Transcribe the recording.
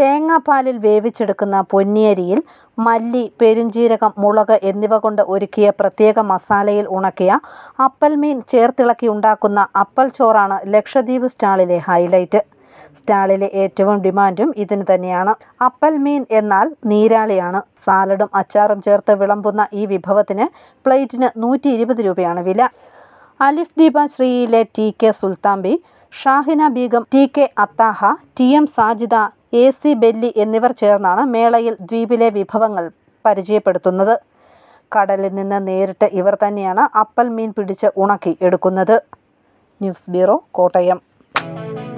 തേങ്ങാപ്പാലിൽ വേവിച്ചെടുക്കുന്ന പൊന്നിയരിയിൽ മല്ലി പെരുംജീരകം മുളക് എന്നിവ കൊണ്ട് ഒരുക്കിയ പ്രത്യേക മസാലയിൽ ഉണക്കിയ അപ്പൽമീൻ ചേർത്തിളക്കി ഉണ്ടാക്കുന്ന അപ്പൽ ചോറാണ് ലക്ഷദ്വീപ് സ്റ്റാളിലെ ഹൈലൈറ്റ് സ്റ്റാളിലെ ഏറ്റവും ഡിമാൻഡും ഇതിന് തന്നെയാണ് അപ്പൽ മീൻ എന്നാൽ നീരാളിയാണ് സാലഡും അച്ചാറും ചേർത്ത് വിളമ്പുന്ന ഈ വിഭവത്തിന് പ്ലേറ്റിന് നൂറ്റി രൂപയാണ് വില അലിഫ് ദീപ ശ്രീയിലെ T K Sultan Shahina Begum T K Attaha T M Sajida A C Belli എന്നിവർ ചേർന്നാണ് മേളയിൽ ദ്വീപിലെ വിഭവങ്ങൾ പരിചയപ്പെടുത്തുന്നത് കടലിൽ നിന്ന് നേരിട്ട് ഇവർ തന്നെയാണ് അപ്പൽ മീൻ പിടിച്ച് ഉണക്കി എടുക്കുന്നത് ന്യൂസ് ബ്യൂറോ കോട്ടയം